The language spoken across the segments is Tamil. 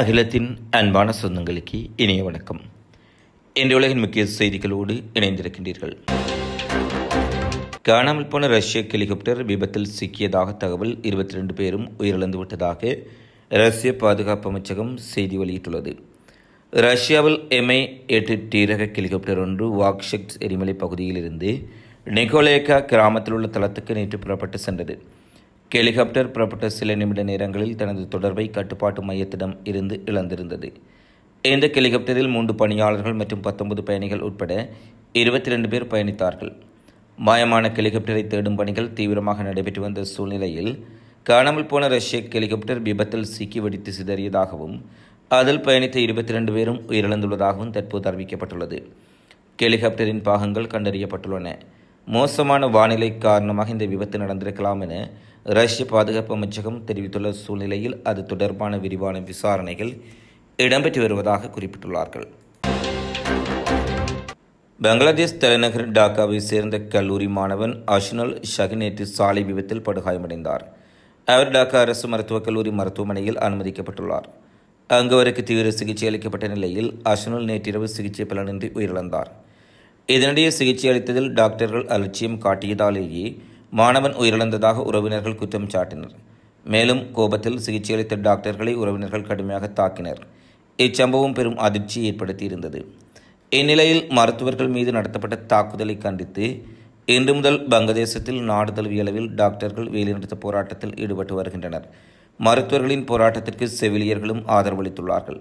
அகிலத்தின் அன்பான சொந்தங்களுக்கு இணைய வணக்கம் இன்று உலகின் முக்கிய செய்திகளோடு இணைந்திருக்கின்றீர்கள் காணாமல் போன ரஷ்ய ஹெலிகாப்டர் விபத்தில் சிக்கியதாக தகவல் இருபத்தி ரெண்டு பேரும் உயிரிழந்து விட்டதாக ரஷ்ய பாதுகாப்பு அமைச்சகம் செய்தி வெளியிட்டுள்ளது ரஷ்யாவில் எம்ஐ எட்டு டீரக ஹெலிகாப்டர் ஒன்று வாக்ஷெக்ஸ் எரிமலை பகுதியிலிருந்து நிகோலேகா கிராமத்தில் உள்ள தளத்துக்கு நேற்று புறப்பட்டு சென்றது ஹெலிகாப்டர் புறப்பட்ட சில நிமிட நேரங்களில் தனது தொடர்பை கட்டுப்பாட்டு மையத்திடம் இருந்து இழந்திருந்தது இந்த ஹெலிகாப்டரில் மூன்று பணியாளர்கள் மற்றும் பத்தொன்பது பயணிகள் உட்பட இருபத்தி ரெண்டு பேர் பயணித்தார்கள் மாயமான ஹெலிகாப்டரை தேடும் பணிகள் தீவிரமாக நடைபெற்று வந்த சூழ்நிலையில் காணாமல் போன ரஷ்ய ஹெலிகாப்டர் விபத்தில் சிக்கி வெடித்து சிதறியதாகவும் அதில் பயணித்த இருபத்தி ரெண்டு பேரும் உயிரிழந்துள்ளதாகவும் தற்போது அறிவிக்கப்பட்டுள்ளது ஹெலிகாப்டரின் பாகங்கள் கண்டறியப்பட்டுள்ளன மோசமான வானிலை காரணமாக இந்த விபத்து நடந்திருக்கலாம் என ரஷ்ய பாதுகாப்பு அமைச்சகம் தெரிவித்துள்ள சூழ்நிலையில் அது தொடர்பான விரிவான விசாரணைகள் இடம்பெற்று வருவதாக குறிப்பிட்டுள்ளார்கள் பங்களாதேஷ் தலைநகர் டாக்காவை சேர்ந்த கல்லூரி மாணவன் அஷ்னல் ஷகினேத்து சாலை விபத்தில் படுகாயமடைந்தார் அவர் டாக்கா அரசு மருத்துவக் கல்லூரி மருத்துவமனையில் அனுமதிக்கப்பட்டுள்ளார் அங்கு அவருக்கு தீவிர சிகிச்சை அளிக்கப்பட்ட நிலையில் அஷ்னல் நேற்றிரவு சிகிச்சை பலனின்றி உயிரிழந்தார் இதனிடையே சிகிச்சை அளித்ததில் டாக்டர்கள் அலட்சியம் காட்டியதாலேயே மாணவன் உயிரிழந்ததாக உறவினர்கள் குற்றம் சாட்டினர் மேலும் கோபத்தில் சிகிச்சையளித்த டாக்டர்களை உறவினர்கள் கடுமையாக தாக்கினர் இச்சம்பவம் பெரும் அதிர்ச்சியை ஏற்படுத்தியிருந்தது இந்நிலையில் மருத்துவர்கள் மீது நடத்தப்பட்ட தாக்குதலை கண்டித்து இன்று முதல் வங்கதேசத்தில் நாடு தழுவிய டாக்டர்கள் வேலைநிறுத்த போராட்டத்தில் ஈடுபட்டு வருகின்றனர் மருத்துவர்களின் போராட்டத்திற்கு செவிலியர்களும் ஆதரவளித்துள்ளார்கள்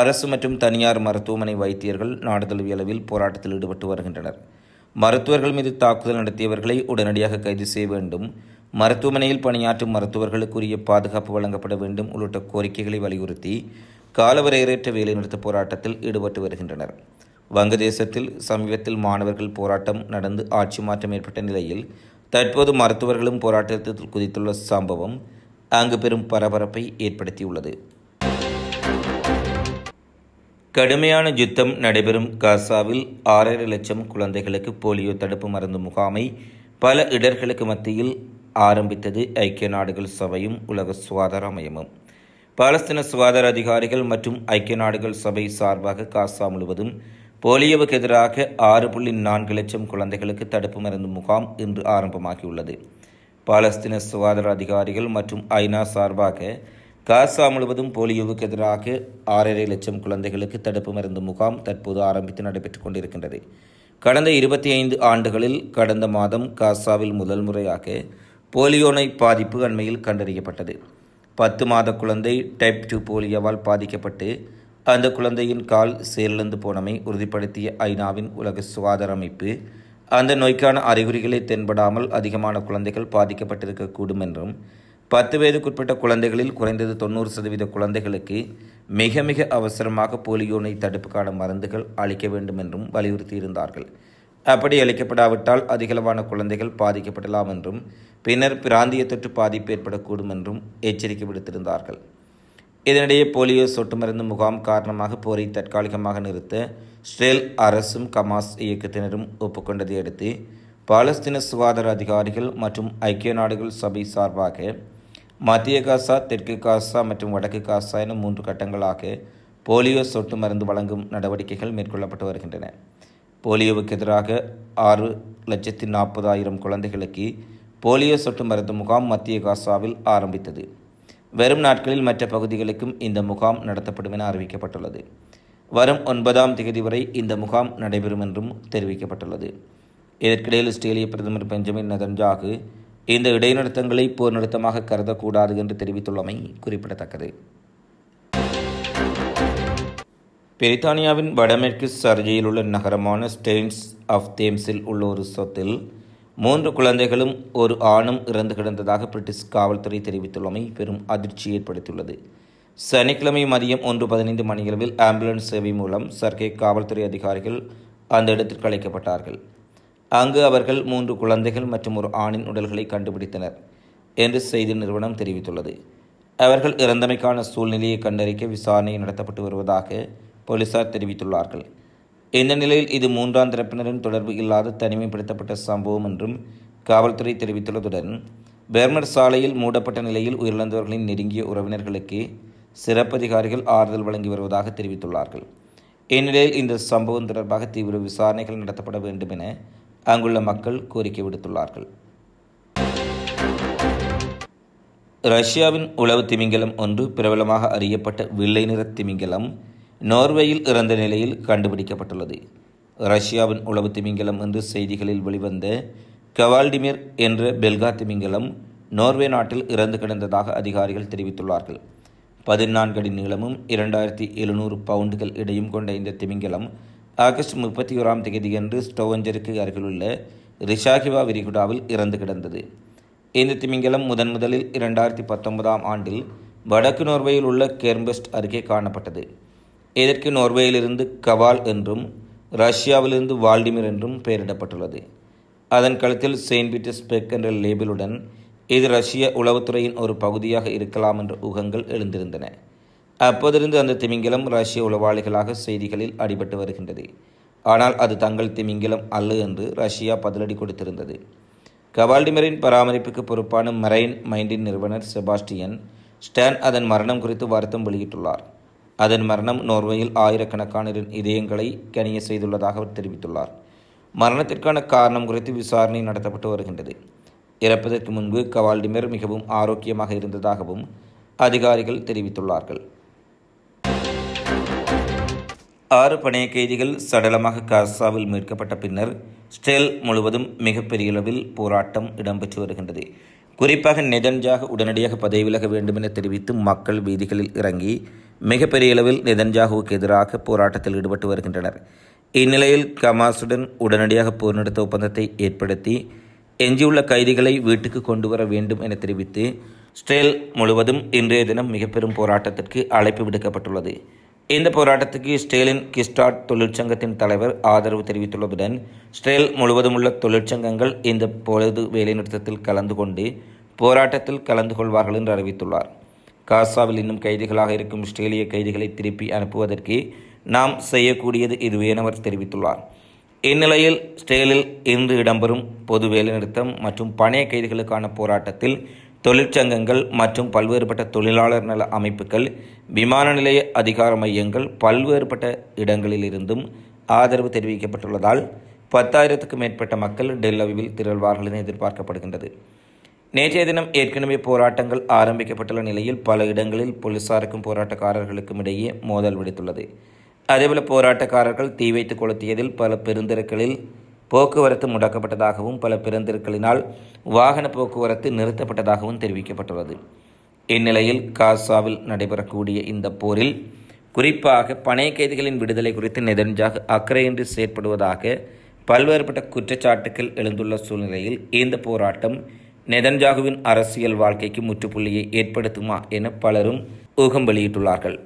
அரசு மற்றும் தனியார் மருத்துவமனை வைத்தியர்கள் நாடு போராட்டத்தில் ஈடுபட்டு வருகின்றனர் மருத்துவர்கள் மீது தாக்குதல் நடத்தியவர்களை உடனடியாக கைது செய்ய வேண்டும் மருத்துவமனையில் பணியாற்றும் மருத்துவர்களுக்குரிய பாதுகாப்பு வழங்கப்பட வேண்டும் உள்ளிட்ட கோரிக்கைகளை வலியுறுத்தி காலவரையறையற்ற வேலைநிறுத்த போராட்டத்தில் ஈடுபட்டு வருகின்றனர் வங்கதேசத்தில் சமீபத்தில் மாணவர்கள் போராட்டம் நடந்து ஆட்சி மாற்றம் ஏற்பட்ட நிலையில் தற்போது மருத்துவர்களும் போராட்டத்தில் குதித்துள்ள சம்பவம் அங்கு பெரும் பரபரப்பை ஏற்படுத்தியுள்ளது கடுமையான யுத்தம் நடைபெறும் காசாவில் ஆறரை லட்சம் குழந்தைகளுக்கு போலியோ தடுப்பு மருந்து முகாமை பல இடர்களுக்கு மத்தியில் ஆரம்பித்தது ஐக்கிய நாடுகள் சபையும் உலக சுகாதார மையமும் பாலஸ்தீன சுகாதார அதிகாரிகள் மற்றும் ஐக்கிய நாடுகள் சபை சார்பாக காசா முழுவதும் போலியோவுக்கு எதிராக ஆறு புள்ளி நான்கு லட்சம் குழந்தைகளுக்கு தடுப்பு மருந்து முகாம் இன்று ஆரம்பமாகியுள்ளது பாலஸ்தீன சுகாதார அதிகாரிகள் மற்றும் ஐநா சார்பாக காசா முழுவதும் போலியோவுக்கு எதிராக ஆறரை லட்சம் குழந்தைகளுக்கு தடுப்பு மருந்து முகாம் தற்போது ஆரம்பித்து நடைபெற்றுக் கொண்டிருக்கின்றது கடந்த இருபத்தி ஐந்து ஆண்டுகளில் கடந்த மாதம் காசாவில் முதல் முறையாக போலியோனை பாதிப்பு அண்மையில் கண்டறியப்பட்டது பத்து மாத குழந்தை டைப் டூ போலியோவால் பாதிக்கப்பட்டு அந்த குழந்தையின் கால் செயலிழந்து போனமை உறுதிப்படுத்திய ஐநாவின் உலக சுகாதார அமைப்பு அந்த நோய்க்கான அறிகுறிகளை தென்படாமல் அதிகமான குழந்தைகள் பாதிக்கப்பட்டிருக்கக்கூடும் என்றும் பத்து வயதுக்குட்பட்ட குழந்தைகளில் குறைந்தது தொண்ணூறு சதவீத குழந்தைகளுக்கு மிக மிக அவசரமாக போலியோனை தடுப்புக்கான மருந்துகள் அளிக்க வேண்டும் என்றும் வலியுறுத்தியிருந்தார்கள் அப்படி அளிக்கப்படாவிட்டால் அதிகளவான குழந்தைகள் பாதிக்கப்படலாம் என்றும் பின்னர் பிராந்திய தொற்று பாதிப்பு ஏற்படக்கூடும் என்றும் எச்சரிக்கை விடுத்திருந்தார்கள் இதனிடையே போலியோ சொட்டு மருந்து முகாம் காரணமாக போரை தற்காலிகமாக நிறுத்த ஸ்ரேல் அரசும் கமாஸ் இயக்கத்தினரும் ஒப்புக்கொண்டதை அடுத்து பாலஸ்தீன சுகாதார அதிகாரிகள் மற்றும் ஐக்கிய நாடுகள் சபை சார்பாக மத்திய காசா தெற்கு காசா மற்றும் வடக்கு காசா எனும் மூன்று கட்டங்களாக போலியோ சொட்டு மருந்து வழங்கும் நடவடிக்கைகள் மேற்கொள்ளப்பட்டு வருகின்றன போலியோவுக்கு எதிராக ஆறு லட்சத்தி நாற்பதாயிரம் குழந்தைகளுக்கு போலியோ சொட்டு மருந்து முகாம் மத்திய காசாவில் ஆரம்பித்தது வெறும் நாட்களில் மற்ற பகுதிகளுக்கும் இந்த முகாம் நடத்தப்படும் என அறிவிக்கப்பட்டுள்ளது வரும் ஒன்பதாம் தேதி வரை இந்த முகாம் நடைபெறும் என்றும் தெரிவிக்கப்பட்டுள்ளது இதற்கிடையில் ஆஸ்திரேலிய பிரதமர் பெஞ்சமின் நதன்ஜாகு இந்த இடைநிறுத்தங்களை போர் நிறுத்தமாக கருதக்கூடாது என்று தெரிவித்துள்ளமை குறிப்பிடத்தக்கது பிரித்தானியாவின் வடமேற்கு சர்ஜையில் உள்ள நகரமான ஸ்டெயின்ஸ் ஆஃப் தேம்ஸில் உள்ள ஒரு சொத்தில் மூன்று குழந்தைகளும் ஒரு ஆணும் இறந்து கிடந்ததாக பிரிட்டிஷ் காவல்துறை தெரிவித்துள்ளமை பெரும் அதிர்ச்சி ஏற்படுத்தியுள்ளது சனிக்கிழமை மதியம் ஒன்று பதினைந்து மணியளவில் ஆம்புலன்ஸ் சேவை மூலம் சர்க்கை காவல்துறை அதிகாரிகள் அந்த இடத்திற்கு அழைக்கப்பட்டார்கள் அங்கு அவர்கள் மூன்று குழந்தைகள் மற்றும் ஒரு ஆணின் உடல்களை கண்டுபிடித்தனர் என்று செய்தி நிறுவனம் தெரிவித்துள்ளது அவர்கள் இறந்தமைக்கான சூழ்நிலையை கண்டறிக்க விசாரணை நடத்தப்பட்டு வருவதாக போலீசார் தெரிவித்துள்ளார்கள் இந்த நிலையில் இது மூன்றாம் தரப்பினரின் தொடர்பு இல்லாத தனிமைப்படுத்தப்பட்ட சம்பவம் என்றும் காவல்துறை தெரிவித்துள்ளதுடன் பெர்மர் சாலையில் மூடப்பட்ட நிலையில் உயிரிழந்தவர்களின் நெருங்கிய உறவினர்களுக்கு சிறப்பதிகாரிகள் ஆறுதல் வழங்கி வருவதாக தெரிவித்துள்ளார்கள் இந்நிலையில் இந்த சம்பவம் தொடர்பாக தீவிர விசாரணைகள் நடத்தப்பட வேண்டும் என அங்குள்ள மக்கள் கோரிக்கை விடுத்துள்ளார்கள் ரஷ்யாவின் உளவு திமிங்கலம் ஒன்று பிரபலமாக அறியப்பட்ட வெள்ளை நிற திமிங்கலம் நோர்வேயில் இறந்த நிலையில் கண்டுபிடிக்கப்பட்டுள்ளது ரஷ்யாவின் உளவு திமிங்கலம் என்று செய்திகளில் வெளிவந்த கவால்டிமிர் என்ற பெல்கா திமிங்கலம் நோர்வே நாட்டில் இறந்து கிடந்ததாக அதிகாரிகள் தெரிவித்துள்ளார்கள் பதினான்கு அடி நீளமும் இரண்டாயிரத்தி எழுநூறு பவுண்டுகள் இடையும் கொண்ட இந்த திமிங்கலம் ஆகஸ்ட் முப்பத்தி ஓராம் தேதியன்று ஸ்டோவஞ்சருக்கு அருகிலுள்ள ரிஷாகிவா விரிகுடாவில் இறந்து கிடந்தது இந்த திமிங்கலம் முதன் முதலில் இரண்டாயிரத்தி பத்தொன்பதாம் ஆண்டில் வடக்கு நோர்வேயில் உள்ள கேர்ம்பெஸ்ட் அருகே காணப்பட்டது இதற்கு நோர்வேயிலிருந்து கவால் என்றும் ரஷ்யாவிலிருந்து வால்டிமிர் என்றும் பெயரிடப்பட்டுள்ளது அதன் கழுத்தில் செயின்ட் பீட்டர்ஸ்பெக் என்ற லேபிளுடன் இது ரஷ்ய உளவுத்துறையின் ஒரு பகுதியாக இருக்கலாம் என்ற ஊகங்கள் எழுந்திருந்தன அப்போதிருந்து அந்த திமிங்கிலம் ரஷ்ய உளவாளிகளாக செய்திகளில் அடிபட்டு வருகின்றது ஆனால் அது தங்கள் திமிங்கிலம் அல்ல என்று ரஷ்யா பதிலடி கொடுத்திருந்தது கவால்டிமரின் பராமரிப்புக்கு பொறுப்பான மரைன் மைண்டின் நிறுவனர் செபாஸ்டியன் ஸ்டேன் அதன் மரணம் குறித்து வருத்தம் வெளியிட்டுள்ளார் அதன் மரணம் நோர்வேயில் ஆயிரக்கணக்கானரின் இதயங்களை கனிய செய்துள்ளதாக அவர் தெரிவித்துள்ளார் மரணத்திற்கான காரணம் குறித்து விசாரணை நடத்தப்பட்டு வருகின்றது இறப்பதற்கு முன்பு கவால்டிமர் மிகவும் ஆரோக்கியமாக இருந்ததாகவும் அதிகாரிகள் தெரிவித்துள்ளார்கள் ஆறு பணைய கைதிகள் சடலமாக காசாவில் மீட்கப்பட்ட பின்னர் ஸ்டெல் முழுவதும் மிகப்பெரிய அளவில் போராட்டம் இடம்பெற்று வருகின்றது குறிப்பாக நிதன்ஜாக உடனடியாக பதவி விலக வேண்டும் என தெரிவித்து மக்கள் வீதிகளில் இறங்கி மிகப்பெரிய அளவில் நெதன்ஜாகுவுக்கு எதிராக போராட்டத்தில் ஈடுபட்டு வருகின்றனர் இந்நிலையில் கமாசுடன் உடனடியாக போர் நடத்த ஒப்பந்தத்தை ஏற்படுத்தி எஞ்சியுள்ள கைதிகளை வீட்டுக்கு கொண்டு வர வேண்டும் என தெரிவித்து ஸ்டெல் முழுவதும் இன்றைய தினம் மிக பெரும் போராட்டத்திற்கு அழைப்பு விடுக்கப்பட்டுள்ளது இந்த போராட்டத்துக்கு ஸ்டேலின் கிஸ்டாட் தொழிற்சங்கத்தின் தலைவர் ஆதரவு தெரிவித்துள்ளதுடன் ஸ்டேல் முழுவதும் உள்ள தொழிற்சங்கங்கள் இந்த பொழுது வேலைநிறுத்தத்தில் கலந்து கொண்டு போராட்டத்தில் கலந்து கொள்வார்கள் என்று அறிவித்துள்ளார் காசாவில் இன்னும் கைதிகளாக இருக்கும் ஸ்டேலிய கைதிகளை திருப்பி அனுப்புவதற்கு நாம் செய்யக்கூடியது இதுவே என அவர் தெரிவித்துள்ளார் இந்நிலையில் ஸ்டேலில் இன்று இடம்பெறும் பொது வேலைநிறுத்தம் மற்றும் பணைய கைதிகளுக்கான போராட்டத்தில் தொழிற்சங்கங்கள் மற்றும் பல்வேறுபட்ட தொழிலாளர் நல அமைப்புகள் விமான நிலைய அதிகார மையங்கள் பல்வேறுபட்ட இடங்களிலிருந்தும் ஆதரவு தெரிவிக்கப்பட்டுள்ளதால் பத்தாயிரத்துக்கும் மேற்பட்ட மக்கள் டெல்லவில் திரள்வார்கள் என எதிர்பார்க்கப்படுகின்றது நேற்றைய தினம் ஏற்கனவே போராட்டங்கள் ஆரம்பிக்கப்பட்டுள்ள நிலையில் பல இடங்களில் போலீசாருக்கும் போராட்டக்காரர்களுக்கும் இடையே மோதல் வெடித்துள்ளது அதேபோல போராட்டக்காரர்கள் தீ வைத்து கொளுத்தியதில் பல பெருந்திரக்களில் போக்குவரத்து முடக்கப்பட்டதாகவும் பல பெருந்திருக்களினால் வாகன போக்குவரத்து நிறுத்தப்பட்டதாகவும் தெரிவிக்கப்பட்டுள்ளது இந்நிலையில் காசாவில் நடைபெறக்கூடிய இந்த போரில் குறிப்பாக பனை கைதிகளின் விடுதலை குறித்து நெதஞ்சாக அக்கறையின்றி செயற்படுவதாக பல்வேறுபட்ட குற்றச்சாட்டுக்கள் எழுந்துள்ள சூழ்நிலையில் இந்த போராட்டம் நெதன்ஜாகுவின் அரசியல் வாழ்க்கைக்கு முற்றுப்புள்ளியை ஏற்படுத்துமா என பலரும் ஊகம் வெளியிட்டுள்ளார்கள்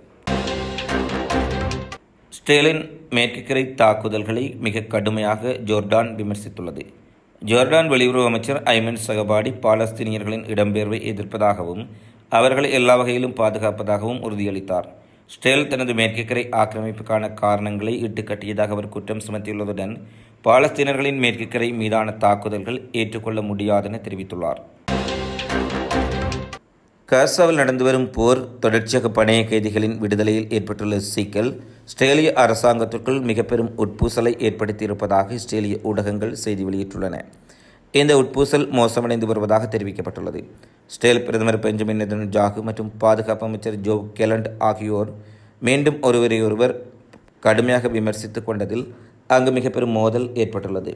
மேற்கு கரை தாக்குதல்களை மிக கடுமையாக ஜோர்டான் விமர்சித்துள்ளது ஜோர்டான் வெளியுறவு அமைச்சர் ஐமன் சகபாடி பாலஸ்தீனியர்களின் இடம்பெயர்வை எதிர்ப்பதாகவும் அவர்களை எல்லா வகையிலும் பாதுகாப்பதாகவும் உறுதியளித்தார் ஸ்டேல் தனது மேற்குக்கரை ஆக்கிரமிப்புக்கான காரணங்களை இட்டுக்கட்டியதாக அவர் குற்றம் சுமத்தியுள்ளதுடன் பாலஸ்தீனர்களின் மேற்குக்கரை மீதான தாக்குதல்கள் ஏற்றுக்கொள்ள முடியாதென தெரிவித்துள்ளார் காசாவில் நடந்து வரும் போர் தொடர்ச்சியாக பணைய கைதிகளின் விடுதலையில் ஏற்பட்டுள்ள சிக்கல் இஸ்ரேலிய அரசாங்கத்திற்குள் மிக பெரும் உட்பூசலை ஏற்படுத்தியிருப்பதாக இஸ்ரேலிய ஊடகங்கள் செய்தி வெளியிட்டுள்ளன இந்த உட்பூசல் மோசமடைந்து வருவதாக தெரிவிக்கப்பட்டுள்ளது ஸ்டேலிய பிரதமர் பெஞ்சமின் ஜாகு மற்றும் பாதுகாப்பு அமைச்சர் ஜோ கெலண்ட் ஆகியோர் மீண்டும் ஒருவரையொருவர் கடுமையாக விமர்சித்துக் கொண்டதில் அங்கு மிக பெரும் மோதல் ஏற்பட்டுள்ளது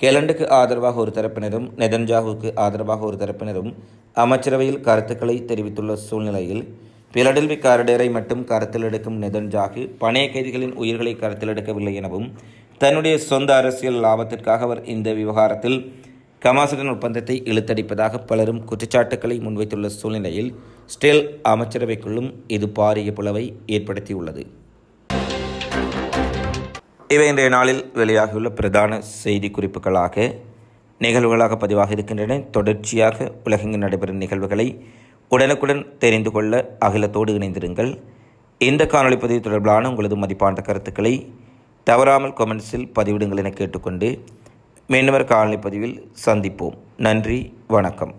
கேலண்டுக்கு ஆதரவாக ஒரு தரப்பினரும் நெதன்ஜாகுவுக்கு ஆதரவாக ஒரு தரப்பினரும் அமைச்சரவையில் கருத்துக்களை தெரிவித்துள்ள சூழ்நிலையில் பிலடெல்வி காரிடரை மட்டும் கருத்தில் எடுக்கும் நெதன்ஜாகு பணைய கைதிகளின் உயிர்களை கருத்தில் எடுக்கவில்லை எனவும் தன்னுடைய சொந்த அரசியல் லாபத்திற்காக அவர் இந்த விவகாரத்தில் கமாசுடன் ஒப்பந்தத்தை இழுத்தடிப்பதாக பலரும் குற்றச்சாட்டுக்களை முன்வைத்துள்ள சூழ்நிலையில் ஸ்டெல் அமைச்சரவைக்குள்ளும் இது பாரிய புலவை ஏற்படுத்தியுள்ளது இவை இன்றைய நாளில் வெளியாகியுள்ள பிரதான செய்தி குறிப்புகளாக நிகழ்வுகளாக பதிவாக இருக்கின்றன தொடர்ச்சியாக உலகெங்கு நடைபெறும் நிகழ்வுகளை உடனுக்குடன் தெரிந்து கொள்ள அகிலத்தோடு இணைந்திருங்கள் இந்த காணொலி பதிவு தொடர்பிலான உங்களது மதிப்பான கருத்துக்களை தவறாமல் கொமெண்ட்ஸில் பதிவிடுங்கள் என கேட்டுக்கொண்டு மீண்டும் காணொலி பதிவில் சந்திப்போம் நன்றி வணக்கம்